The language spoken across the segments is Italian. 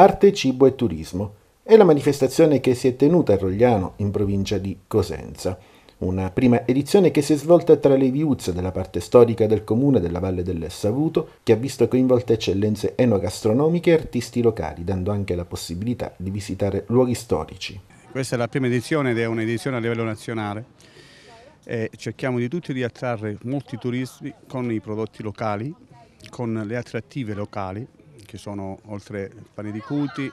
Arte, Cibo e Turismo. È la manifestazione che si è tenuta a Rogliano, in provincia di Cosenza. Una prima edizione che si è svolta tra le viuzze della parte storica del comune della Valle del Savuto, che ha visto coinvolte eccellenze enogastronomiche e artisti locali, dando anche la possibilità di visitare luoghi storici. Questa è la prima edizione ed è un'edizione a livello nazionale. E cerchiamo di tutti di attrarre molti turisti con i prodotti locali, con le attrattive locali che sono oltre Pani di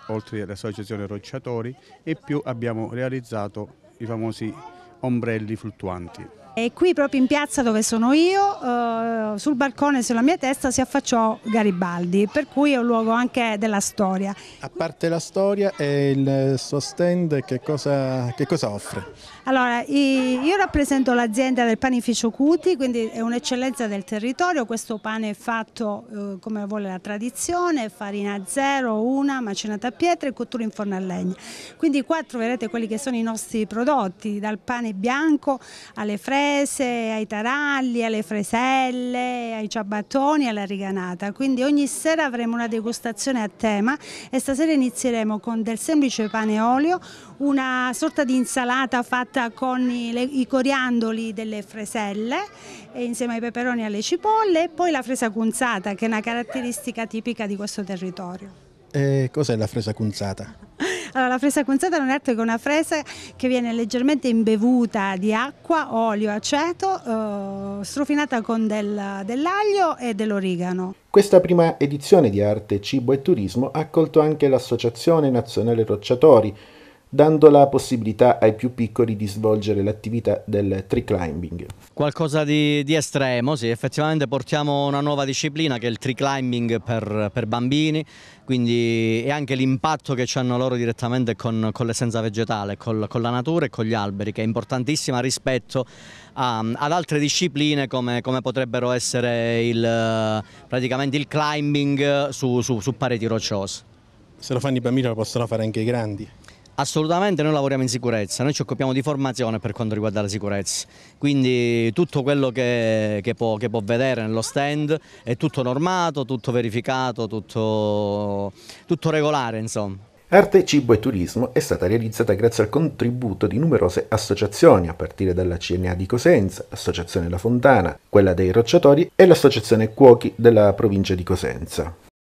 oltre l'associazione Rocciatori e più abbiamo realizzato i famosi ombrelli fluttuanti. E qui proprio in piazza dove sono io, eh, sul balcone sulla mia testa si affacciò Garibaldi, per cui è un luogo anche della storia. A parte la storia e il suo stand, che cosa, che cosa offre? Allora, io rappresento l'azienda del panificio Cuti, quindi è un'eccellenza del territorio, questo pane è fatto eh, come vuole la tradizione, farina zero, una, macinata a pietra e cottura in forno a legna. Quindi qua troverete quelli che sono i nostri prodotti, dal pane bianco alle fresche, pugliese, ai taralli, alle freselle, ai ciabattoni, alla riganata. Quindi ogni sera avremo una degustazione a tema e stasera inizieremo con del semplice pane e olio, una sorta di insalata fatta con i, le, i coriandoli delle freselle insieme ai peperoni e alle cipolle e poi la fresa cunzata che è una caratteristica tipica di questo territorio. E eh, cos'è la fresa cunzata? Allora, la fresa condensata non è altro che una fresa che viene leggermente imbevuta di acqua, olio, aceto, eh, strofinata con del, dell'aglio e dell'origano. Questa prima edizione di Arte, Cibo e Turismo ha accolto anche l'Associazione Nazionale Rocciatori, dando la possibilità ai più piccoli di svolgere l'attività del tree climbing. Qualcosa di, di, estremo, sì, effettivamente portiamo una nuova disciplina che è il tree climbing per, per bambini, quindi è anche l'impatto che hanno loro direttamente con, con l'essenza vegetale, col, con la natura e con gli alberi, che è importantissima rispetto a, ad altre discipline come, come potrebbero essere il, praticamente il climbing su, su, su pareti rocciose. Se lo fanno i bambini lo possono fare anche i grandi. Assolutamente noi lavoriamo in sicurezza, noi ci occupiamo di formazione per quanto riguarda la sicurezza, quindi tutto quello che, che, può, che può, vedere nello stand è tutto normato, tutto verificato, tutto, tutto regolare insomma. Arte, cibo e turismo è stata realizzata grazie al contributo di numerose associazioni, a partire dalla CNA di Cosenza, l'Associazione La Fontana, quella dei Rocciatori e l'Associazione Cuochi della provincia di Cosenza.